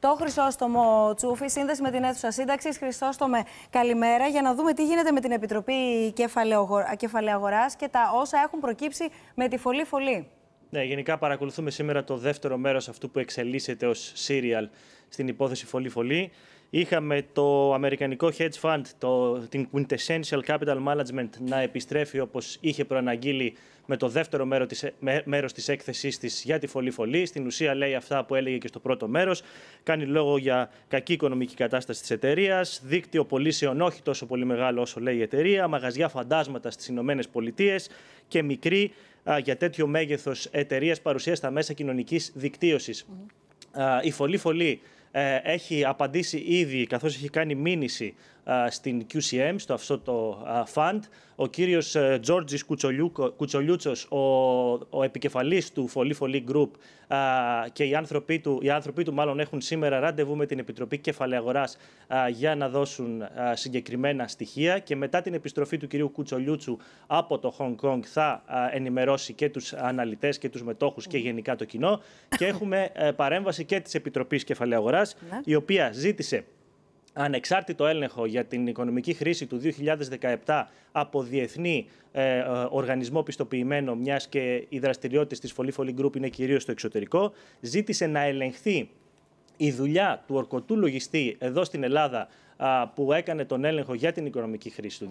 Το Χρυσόστομο Τσούφη, σύνδεση με την αίθουσα σύνταξης. Χρυσόστομε, καλημέρα. Για να δούμε τι γίνεται με την Επιτροπή Κεφαλαίου Αγορά και τα όσα έχουν προκύψει με τη φωλή φωλή. Ναι, γενικά παρακολουθούμε σήμερα το δεύτερο μέρος αυτού που εξελίσσεται ως σύριαλ στην υπόθεση φωλή φωλή. Είχαμε το αμερικανικό hedge fund, το, την Quintessential Capital Management, να επιστρέφει όπως είχε προαναγγείλει με το δεύτερο μέρος της, μέρος της έκθεσής της για τη φωλή φωλή. Στην ουσία λέει αυτά που έλεγε και στο πρώτο μέρος. Κάνει λόγο για κακή οικονομική κατάσταση της εταιρείας, δίκτυο πωλήσεων όχι τόσο πολύ μεγάλο όσο λέει η εταιρεία, μαγαζιά φαντάσματα στις Ηνωμένες Πολιτείες και μικρή για τέτοιο μέγεθος εταιρείας παρουσία στα μέσα κοινωνικής δικτύωσης. η φωλή φωλή ε, έχει απαντήσει ήδη, καθώς έχει κάνει μήνυση στην QCM, στο αυτό το fund. Ο κύριος ε, Τζόρτζης Κουτσολιούτσος, ο, ο επικεφαλής του Φολή Φολή Group και οι άνθρωποι του, οι άνθρωποι του μάλλον έχουν σήμερα ραντεβού με την Επιτροπή Κεφαλαίου Αγοράς για να δώσουν συγκεκριμένα στοιχεία και μετά την επιστροφή του κυρίου Κουτσολιούτσου από το Hong Kong θα ενημερώσει και τους αναλυτές και τους μετόχους και γενικά το κοινό και έχουμε ε, παρέμβαση και της Επιτροπής Κεφαλαίου ναι. η οποία ζήτησε ανεξάρτητο έλεγχο για την οικονομική χρήση του 2017 από διεθνή ε, ε, οργανισμό πιστοποιημένο, μιας και οι δραστηριότητες της Φολίφολη Group είναι κυρίως στο εξωτερικό. Ζήτησε να ελεγχθεί η δουλειά του ορκωτού λογιστή εδώ στην Ελλάδα που έκανε τον έλεγχο για την οικονομική χρήση του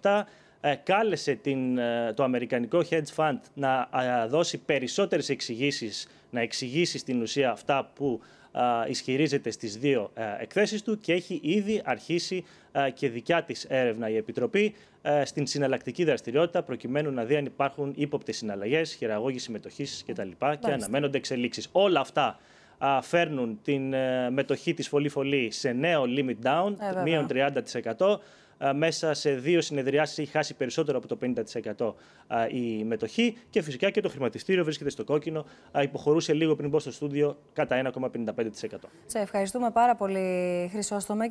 2017. Ε, κάλεσε την, ε, το αμερικανικό hedge fund να δώσει περισσότερες εξηγήσεις, να εξηγήσει στην ουσία αυτά που ισχυρίζεται στις δύο ε, εκθέσεις του και έχει ήδη αρχίσει και δικιά της έρευνα η Επιτροπή στην συναλλακτική δραστηριότητα προκειμένου να δει αν υπάρχουν ύποπτες συναλλαγές, χειραγώγηση συμμετοχής κτλ. και αναμένονται εξελίξεις. Όλα αυτά φέρνουν την ε, μετοχή της φωλή-φωλή σε νέο limit down, ε, μείον 30%. Ε, μέσα σε δύο συνεδριάσεις έχει χάσει περισσότερο από το 50% η μετοχή και φυσικά και το χρηματιστήριο βρίσκεται στο κόκκινο. Υποχωρούσε λίγο πριν μπω στο στούντιο κατά 1,55%. Σε ευχαριστούμε πάρα πολύ Χρυσόστομε.